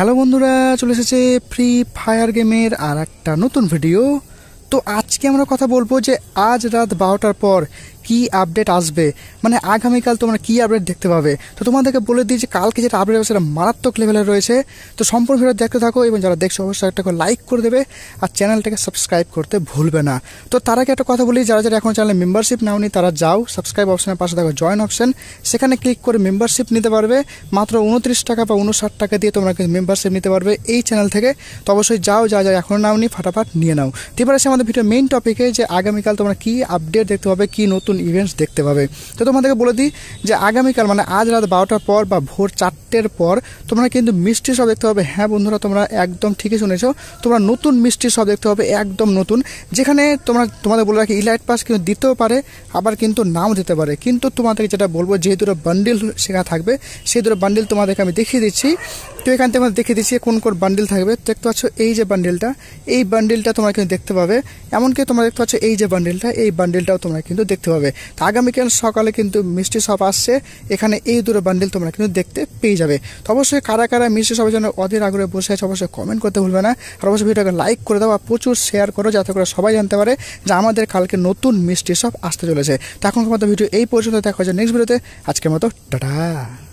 hello বন্ধুরা চলে এসেছে ফ্রি ফায়ার গেমের আর একটা নতুন ভিডিও তো আজ আজকে আমরা কথা বলবো যে আজ রাত বারোটার পর কি আপডেট আসবে মানে আগামীকাল তোমরা কি আপডেট দেখতে পাবে তো তোমাদেরকে বলে দিই যে কালকে যেটা আপডেট হবে সেটা মারাত্মক লেভেলে রয়েছে তো সম্পূর্ণ ভিডিও দেখতে থাকো এবং যারা দেখছো অবশ্যই একটা করে লাইক করে দেবে আর চ্যানেলটাকে সাবস্ক্রাইব করতে ভুলবে না তো তার আগে একটা কথা বলি যারা যারা এখন চ্যানেলে মেম্বারশিপ নাওনি তারা যাও সাবস্ক্রাইব অপশনের পাশে থাকো জয়েন অপশন সেখানে ক্লিক করে মেম্বারশিপ নিতে পারবে মাত্র উনত্রিশ টাকা বা উনষাট টাকা দিয়ে তোমরা মেম্বারশিপ নিতে পারবে এই চ্যানেল থেকে তো অবশ্যই যাও যা যা এখন নাওনি ফাটাফাট নিয়ে নাও তো এবার আমাদের ভিডিও মেইন টপিকে যে আগামীকাল তোমরা কি আপডেট দেখতে পাবে কি নতুন ইভেন্টস দেখতে পাবে তো তোমাদেরকে বলে দিই যে আগামীকাল মানে আজ রাত বারোটার পর বা ভোর চারটের পর তোমরা কিন্তু মিষ্টি সব দেখতে পাবে হ্যাঁ বন্ধুরা তোমরা একদম ঠিকই শুনেছো তোমরা নতুন মিষ্টি সব দেখতে পাবে একদম নতুন যেখানে তোমরা তোমাদের বলে রাখি ইলাইট পাস কিন্তু দিতেও পারে আবার কিন্তু নাও দিতে পারে কিন্তু তোমাদেরকে যেটা বলবো যেহেতু বান্ডিল সেখানে থাকবে সেই দুটো বান্ডিল তোমাদেরকে আমি দেখিয়ে দিচ্ছি তো এখান থেকে দেখিয়ে দিচ্ছি কোন কোন বান্ডিল থাকবে দেখতে পাচ্ছ এই যে বান্ডিলটা এই বান্ডিলটা তোমরা কিন্তু দেখতে পাবে এমন এমনকি তোমরা দেখতে পাচ্ছ এই যে বান্ডেলটা এই বান্ডেলটাও তোমরা কিন্তু দেখতে পাবে তো আগামীকাল সকালে কিন্তু মিষ্টি শপ আসছে এখানে এই দুটো বান্ডেল তোমরা কিন্তু দেখতে পেয়ে যাবে তো অবশ্যই কারা কারা মিষ্টি শপের জন্য অধীর আগ্রহে বসে আছে অবশ্যই কমেন্ট করতে ভুলবে না আর অবশ্যই ভিডিওটাকে লাইক করে দাও আর প্রচুর শেয়ার করো যাতে করে সবাই জানতে পারে যে আমাদের কালকে নতুন মিষ্টি শপ আসতে চলেছে তো এখনকার মতো ভিডিও এই পর্যন্ত দেখা হচ্ছে নেক্সট ভিডিওতে আজকের মতো টাটা